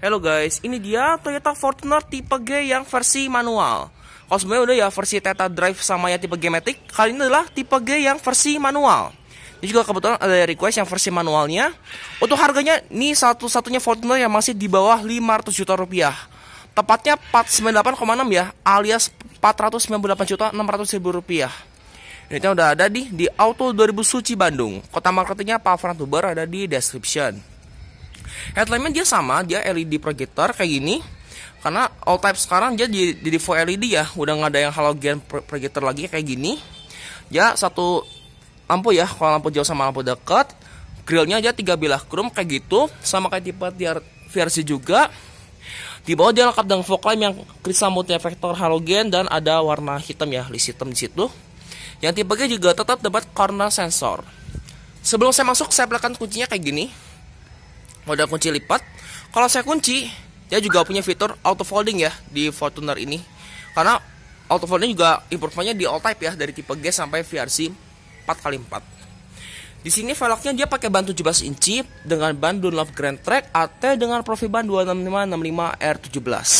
Hello guys, ini dia Toyota Fortuner tipe G yang versi manual. Kalau sebenarnya udah ya versi Toyota Drive sama ya tipe G kali ini adalah tipe G yang versi manual. Ini juga kebetulan ada request yang versi manualnya. Untuk harganya, ini satu-satunya Fortuner yang masih di bawah 500 juta rupiah. Tepatnya 498,6 ya, alias 498 juta 600 ribu rupiah. Ini udah ada di, di Auto 2000 Suci Bandung. Kota marketingnya Pak Frantuber Tuber ada di description headlampnya dia sama dia LED projector kayak gini karena all type sekarang dia jadi, jadi full LED ya udah nggak ada yang halogen projector lagi kayak gini ya satu lampu ya kalau lampu jauh sama lampu dekat grillnya aja tiga bilah chrome kayak gitu sama kayak tipe tiar versi juga di bawah dia lengkap dengan fog lamp yang kristal multi vektor halogen dan ada warna hitam ya list hitam di situ yang tipe G juga tetap dapat corner sensor sebelum saya masuk saya belakang kuncinya kayak gini modal kunci lipat. Kalau saya kunci, dia juga punya fitur auto folding ya di Fortuner ini. Karena auto folding juga improvementnya di all type ya dari tipe G sampai VRC 4x4. Di sini velgnya dia pakai ban 17 inci dengan ban Dunlop Grand Track AT dengan profil ban 26565 R17.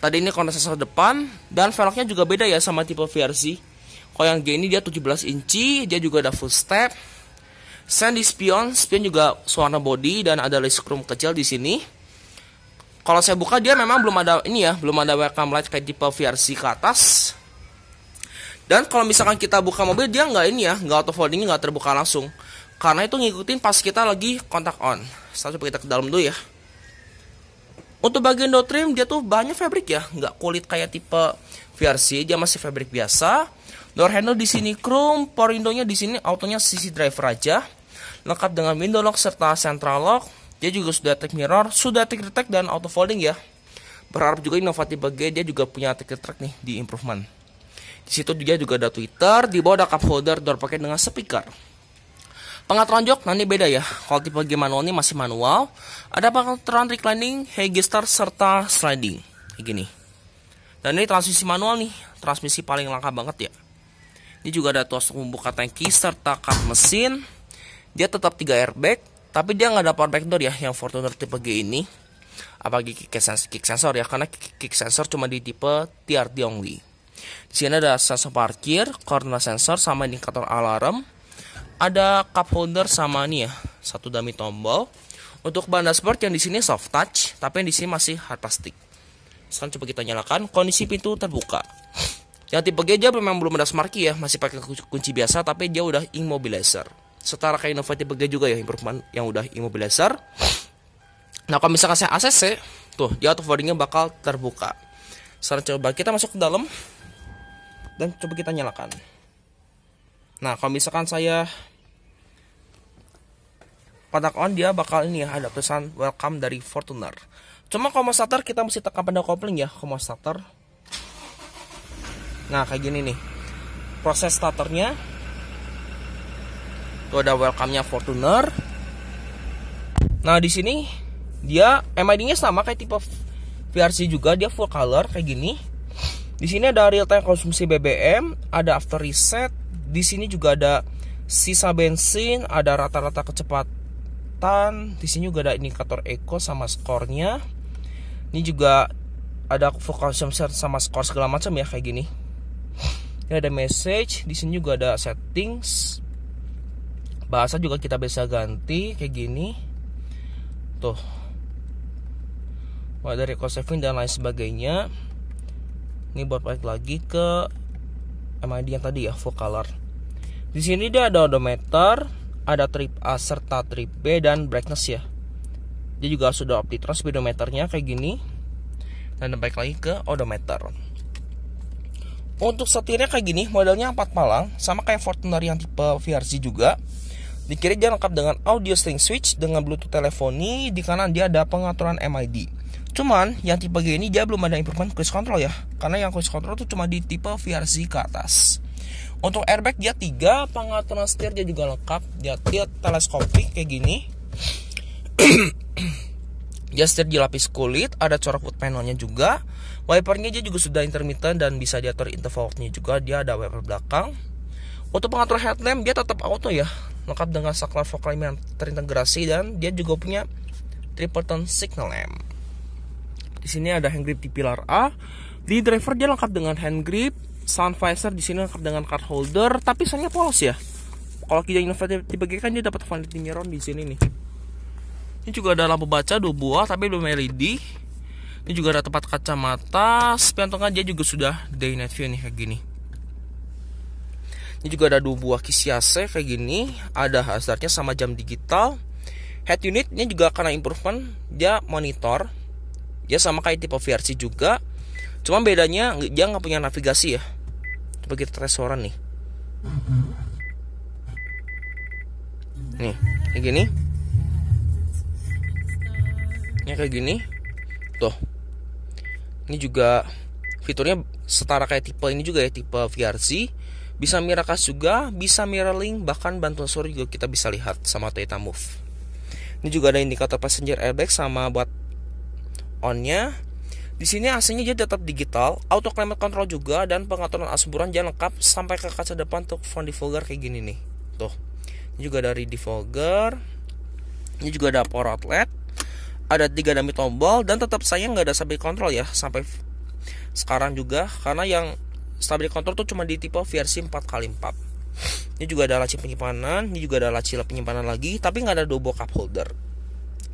Tadi ini kondensor depan dan velgnya juga beda ya sama tipe VRC. Kalau yang G ini dia 17 inci, dia juga ada full step, Sandy spion, spion juga warna body dan ada list chrome kecil di sini. Kalau saya buka dia memang belum ada ini ya, belum ada welcome light kayak tipe VRC ke atas. Dan kalau misalkan kita buka mobil dia nggak ini ya, nggak auto folding nggak terbuka langsung. Karena itu ngikutin pas kita lagi kontak on. Saya coba kita ke dalam dulu ya. Untuk bagian door trim dia tuh banyak fabric ya, nggak kulit kayak tipe VRC, dia masih fabric biasa Door handle di sini chrome, power window-nya di sini autonya sisi driver aja. Lengkap dengan window lock serta central lock. Dia juga sudah tech mirror, sudah tech retract dan auto folding ya. Berharap juga inovatif bagi dia juga punya tech retract nih di improvement. Di situ juga juga ada Twitter, di bawah ada cup holder door pakai dengan speaker. Pengaturan jok nanti beda ya. Kalau tipe G manual ini masih manual. Ada pengaturan reclining, headgear serta sliding. Kayak gini. Dan ini transmisi manual nih. Transmisi paling langka banget ya. Ini juga ada tuas pembuka katanya key serta kap mesin. Dia tetap 3 airbag, tapi dia nggak ada power back door ya yang Fortuner tipe G ini. Apalagi kick sensor, kick sensor ya, karena kick sensor cuma di tipe TRD only. Di sini ada sensor parkir, corner sensor sama indikator alarm. Ada cup holder sama nih ya, satu dummy tombol. Untuk ban dashboard yang di sini soft touch, tapi yang di sini masih hard plastik. Sekarang coba kita nyalakan, kondisi pintu terbuka. Yang tipe G dia memang belum ada smart key ya, masih pakai kunci biasa tapi dia udah immobilizer. Setara kayak Innova tipe G juga ya improvement yang udah immobilizer. Nah kalau misalkan saya ACC, tuh dia auto forwardingnya bakal terbuka. Sekarang coba kita masuk ke dalam dan coba kita nyalakan. Nah kalau misalkan saya pada on dia bakal ini ya ada pesan welcome dari Fortuner. Cuma kalau mau starter kita mesti tekan pada kopling ya, kalau mau starter Nah kayak gini nih Proses starternya Itu ada welcome-nya Fortuner Nah di sini dia MID-nya sama kayak tipe VRC juga dia full color kayak gini. Di sini ada real time konsumsi BBM, ada after reset. Di sini juga ada sisa bensin, ada rata-rata kecepatan. Di sini juga ada indikator eco sama skornya. Ini juga ada full consumption sama skor segala macam ya kayak gini ini ada message di sini juga ada settings bahasa juga kita bisa ganti kayak gini tuh dari cost saving dan lain sebagainya ini buat balik lagi ke MID yang tadi ya full color di sini dia ada odometer ada trip A serta trip B dan brightness ya dia juga sudah update speedometernya kayak gini dan balik lagi ke odometer untuk setirnya kayak gini, modelnya 4 palang, sama kayak Fortuner yang tipe VRC juga. Di kiri dia lengkap dengan audio string switch dengan bluetooth teleponi, di kanan dia ada pengaturan MID. Cuman yang tipe G ini dia belum ada improvement cruise control ya, karena yang cruise control itu cuma di tipe VRC ke atas. Untuk airbag dia 3, pengaturan setir dia juga lengkap, dia teleskopik kayak gini. dia setir dilapis kulit, ada corak wood panelnya juga Wipernya dia juga sudah intermittent dan bisa diatur intervalnya juga. Dia ada wiper belakang. Untuk pengatur headlamp dia tetap auto ya, lengkap dengan saklar fog lamp yang terintegrasi dan dia juga punya triple turn signal lamp. Di sini ada hand grip di pilar A. Di driver dia lengkap dengan hand grip, sun visor di sini lengkap dengan card holder, tapi sayangnya polos ya. Kalau kita ingin tipe G kan dia dapat vanity mirror di sini nih. Ini juga ada lampu baca dua buah tapi belum LED ini juga ada tempat kacamata sepentongnya dia juga sudah day night view nih kayak gini ini juga ada dua buah kisi ac kayak gini ada hazardnya sama jam digital head unit ini juga karena improvement dia monitor dia sama kayak tipe VRC juga cuma bedanya dia nggak punya navigasi ya coba kita tes suara nih nih kayak gini ini kayak gini tuh ini juga fiturnya setara kayak tipe ini juga ya tipe VRC bisa mirakas juga bisa link bahkan bantuan suara juga kita bisa lihat sama Toyota Move ini juga ada indikator passenger airbag sama buat onnya di sini aslinya nya dia tetap digital, auto climate control juga dan pengaturan asuburan jalan lengkap sampai ke kaca depan untuk front defogger kayak gini nih. Tuh. Ini juga dari defogger. Ini juga ada power outlet ada tiga dummy tombol dan tetap saya nggak ada stabil control ya sampai sekarang juga karena yang stabil control tuh cuma di tipe versi 4 kali 4 ini juga ada laci penyimpanan ini juga ada laci penyimpanan lagi tapi nggak ada double cup holder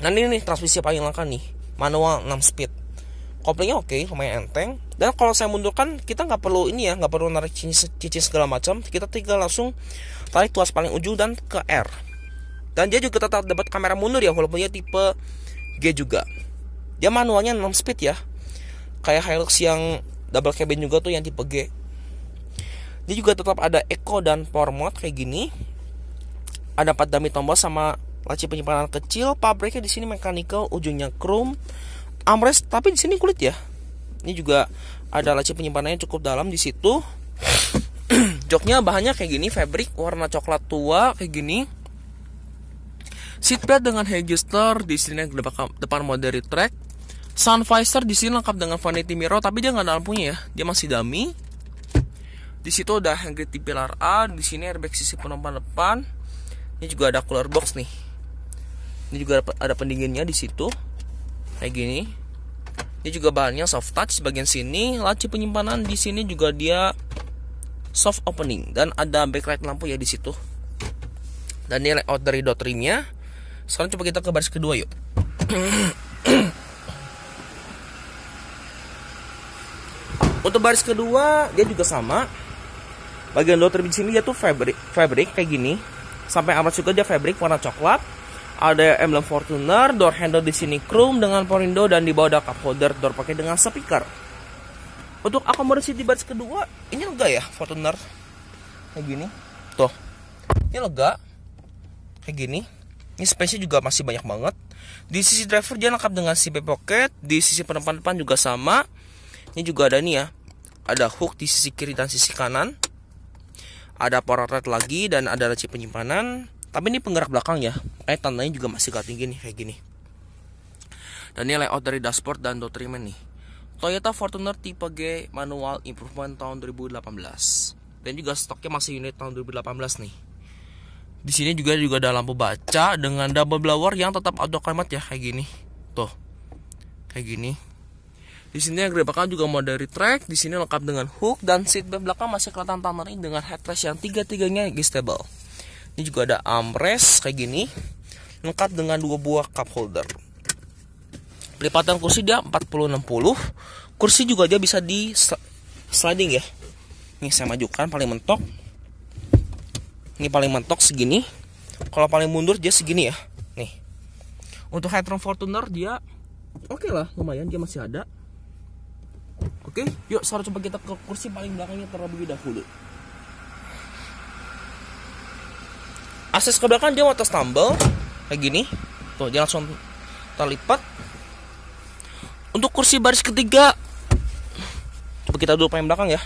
nah ini nih transmisi paling langka nih manual 6 speed koplingnya oke okay, lumayan enteng dan kalau saya mundurkan kita nggak perlu ini ya nggak perlu narik cincin segala macam kita tinggal langsung tarik tuas paling ujung dan ke R dan dia juga tetap dapat kamera mundur ya walaupun dia tipe G juga dia manualnya 6 speed ya kayak Hilux yang double cabin juga tuh yang tipe G dia juga tetap ada eco dan power mode kayak gini ada 4 dummy tombol sama laci penyimpanan kecil pabriknya di sini mechanical ujungnya chrome armrest tapi di sini kulit ya ini juga ada laci penyimpanannya cukup dalam di situ joknya bahannya kayak gini fabric warna coklat tua kayak gini Seatbelt dengan gesture di sini yang depan modern track. Sun visor di sini lengkap dengan vanity mirror, tapi dia nggak ada lampunya ya. Dia masih dummy. Di situ ada hanggit di pilar A, di sini airbag sisi penumpang depan. Ini juga ada cooler box nih. Ini juga ada pendinginnya di situ. Kayak gini. Ini juga bahannya soft touch bagian sini. Laci penyimpanan di sini juga dia soft opening dan ada backlight lampu ya di situ dan ini layout dari dot rimnya sekarang coba kita ke baris kedua yuk. Untuk baris kedua dia juga sama. Bagian luar di sini dia tuh fabric fabric kayak gini. Sampai amat juga dia fabric warna coklat. Ada emblem Fortuner, door handle di sini chrome dengan porindo dan di bawah ada cup holder door pakai dengan speaker. Untuk akomodasi di baris kedua ini lega ya Fortuner kayak gini. Tuh. Ini lega kayak gini ini space-nya juga masih banyak banget. Di sisi driver dia lengkap dengan CP pocket, di sisi penempatan depan juga sama. Ini juga ada nih ya. Ada hook di sisi kiri dan sisi kanan. Ada power outlet lagi dan ada laci penyimpanan. Tapi ini penggerak belakang ya. Kayak tandanya juga masih gak tinggi nih kayak gini. Dan ini layout dari dashboard dan door trim nih. Toyota Fortuner tipe G manual improvement tahun 2018. Dan juga stoknya masih unit tahun 2018 nih. Di sini juga juga ada lampu baca dengan double blower yang tetap auto climate ya kayak gini. Tuh. Kayak gini. Di sini yang gerebakan juga mode retract, di sini lengkap dengan hook dan seat belakang masih kelihatan tamrin dengan headrest yang tiga-tiganya stable Ini juga ada armrest kayak gini. Lengkap dengan dua buah cup holder. Lipatan kursi dia 40 60. Kursi juga dia bisa di sliding ya. ini saya majukan paling mentok ini paling mentok segini kalau paling mundur dia segini ya nih untuk headroom Fortuner dia oke okay lah lumayan dia masih ada oke okay, yuk sekarang coba kita ke kursi paling belakangnya terlebih dahulu akses ke belakang dia atas stumble kayak gini tuh dia langsung terlipat untuk kursi baris ketiga coba kita dulu paling belakang ya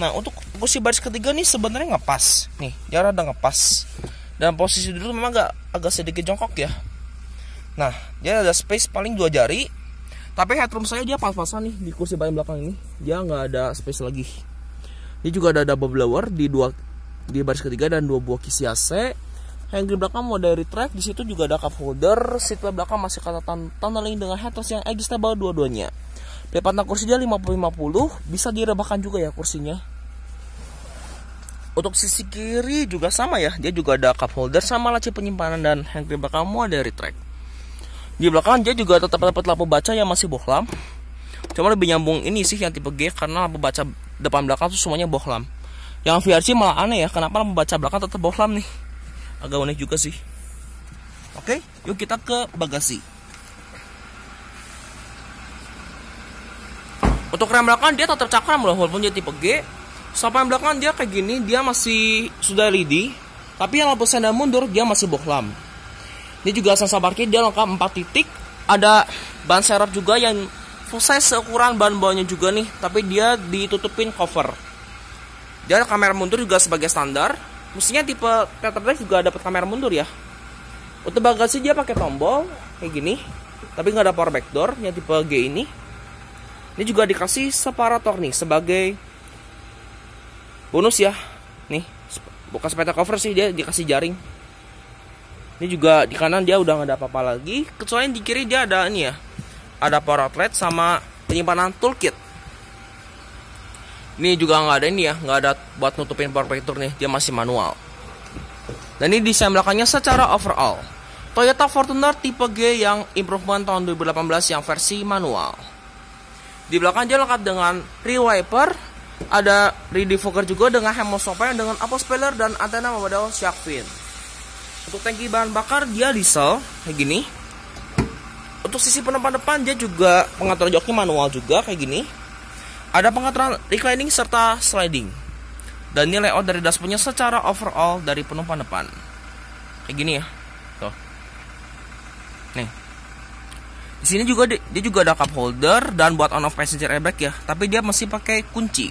Nah untuk kursi baris ketiga nih sebenarnya ngepas nih dia rada ngepas dan posisi dulu memang agak agak sedikit jongkok ya. Nah dia ada space paling dua jari tapi headroom saya dia pas-pasan nih di kursi paling belakang ini dia nggak ada space lagi. ini juga ada double blower di dua di baris ketiga dan dua buah kisi AC. Handle belakang mau dari track di situ juga ada cup holder. Seat belakang masih kata tunneling dengan headrest yang adjustable dua-duanya. Depan kursi dia 50-50 Bisa direbahkan juga ya kursinya untuk sisi kiri juga sama ya dia juga ada cup holder sama laci penyimpanan dan hang belakang kamu ada retract di belakang dia juga tetap dapat lampu baca yang masih bohlam cuma lebih nyambung ini sih yang tipe G karena lampu baca depan belakang tuh semuanya bohlam yang VRC malah aneh ya kenapa lampu baca belakang tetap bohlam nih agak unik juga sih oke yuk kita ke bagasi untuk rem belakang dia tetap cakram loh walaupun dia tipe G Sampai belakang dia kayak gini, dia masih sudah ready. Tapi yang lampu senda mundur, dia masih bohlam. Ini juga sensor parkir, dia lengkap 4 titik. Ada ban serep juga yang full size seukuran ban bawahnya juga nih. Tapi dia ditutupin cover. Dia kamera mundur juga sebagai standar. Mestinya tipe Peter juga dapat kamera mundur ya. Untuk bagasi dia pakai tombol kayak gini, tapi nggak ada power back yang tipe G ini. Ini juga dikasih separator nih sebagai bonus ya nih bukan sepeda cover sih dia dikasih jaring ini juga di kanan dia udah nggak ada apa-apa lagi kecuali di kiri dia ada ini ya ada power outlet sama penyimpanan toolkit ini juga nggak ada ini ya nggak ada buat nutupin power protector nih dia masih manual dan ini desain belakangnya secara overall Toyota Fortuner tipe G yang improvement tahun 2018 yang versi manual di belakang dia lengkap dengan rear wiper ada Fokker juga dengan hemosopel dengan speller dan antena model shark fin. Untuk tangki bahan bakar dia diesel kayak gini. Untuk sisi penumpang depan dia juga pengatur joknya manual juga kayak gini. Ada pengaturan reclining serta sliding. Dan ini layout dari dashboardnya secara overall dari penumpang depan. Kayak gini ya. Tuh. Nih. Di sini juga dia juga ada cup holder dan buat on off passenger airbag ya, tapi dia masih pakai kunci.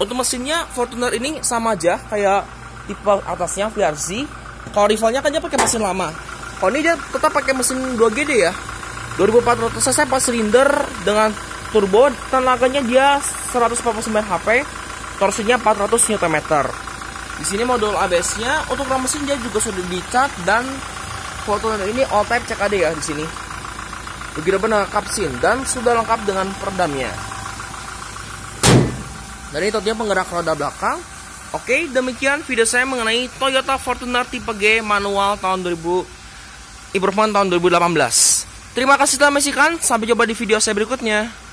Untuk mesinnya Fortuner ini sama aja kayak tipe atasnya VRC. Kalau rivalnya kan dia pakai mesin lama. Kalau ini dia tetap pakai mesin 2GD ya. 2400 cc 4 silinder dengan turbo tenaganya dia 149 HP, torsinya 400 Nm. Di sini modul ABS-nya untuk ram mesin dia juga sudah dicat dan Fortuner ini all type CKD ya di sini. Begitu benar kapsin dan sudah lengkap dengan peredamnya. Dan itu dia penggerak roda belakang. Oke, demikian video saya mengenai Toyota Fortuner tipe G manual tahun 2000 improvement tahun 2018. Terima kasih telah menyaksikan, sampai jumpa di video saya berikutnya.